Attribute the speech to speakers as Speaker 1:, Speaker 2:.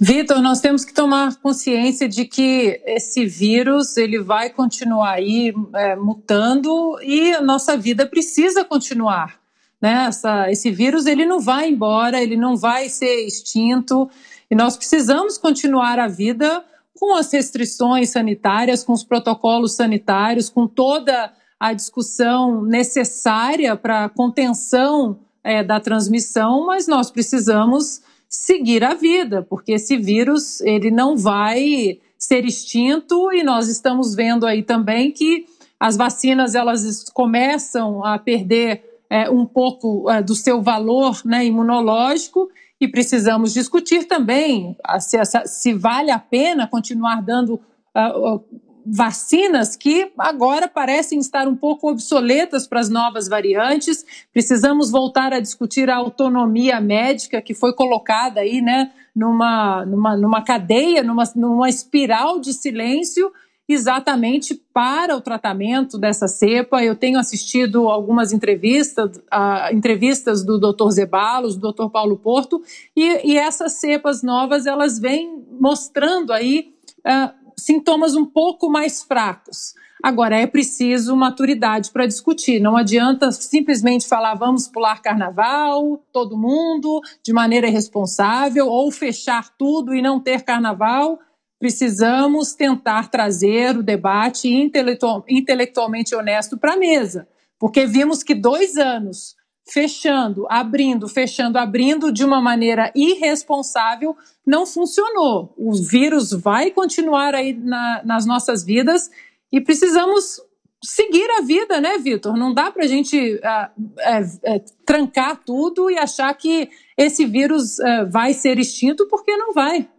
Speaker 1: Vitor, nós temos que tomar consciência de que esse vírus ele vai continuar aí é, mutando e a nossa vida precisa continuar. Né? Essa, esse vírus ele não vai embora, ele não vai ser extinto e nós precisamos continuar a vida com as restrições sanitárias, com os protocolos sanitários, com toda a discussão necessária para contenção é, da transmissão, mas nós precisamos seguir a vida, porque esse vírus ele não vai ser extinto e nós estamos vendo aí também que as vacinas elas começam a perder é, um pouco é, do seu valor né, imunológico e precisamos discutir também se, se vale a pena continuar dando vacinas que agora parecem estar um pouco obsoletas para as novas variantes. Precisamos voltar a discutir a autonomia médica que foi colocada aí, né, numa, numa, numa cadeia, numa, numa espiral de silêncio exatamente para o tratamento dessa cepa. Eu tenho assistido algumas entrevistas, uh, entrevistas do Dr. Zebalos, do Dr. Paulo Porto, e, e essas cepas novas elas vêm mostrando aí ah, sintomas um pouco mais fracos. Agora, é preciso maturidade para discutir. Não adianta simplesmente falar vamos pular carnaval, todo mundo, de maneira irresponsável, ou fechar tudo e não ter carnaval. Precisamos tentar trazer o debate intelectualmente honesto para a mesa, porque vimos que dois anos fechando, abrindo, fechando, abrindo de uma maneira irresponsável, não funcionou. O vírus vai continuar aí na, nas nossas vidas e precisamos seguir a vida, né, Vitor? Não dá para a gente ah, é, é, trancar tudo e achar que esse vírus ah, vai ser extinto, porque não vai.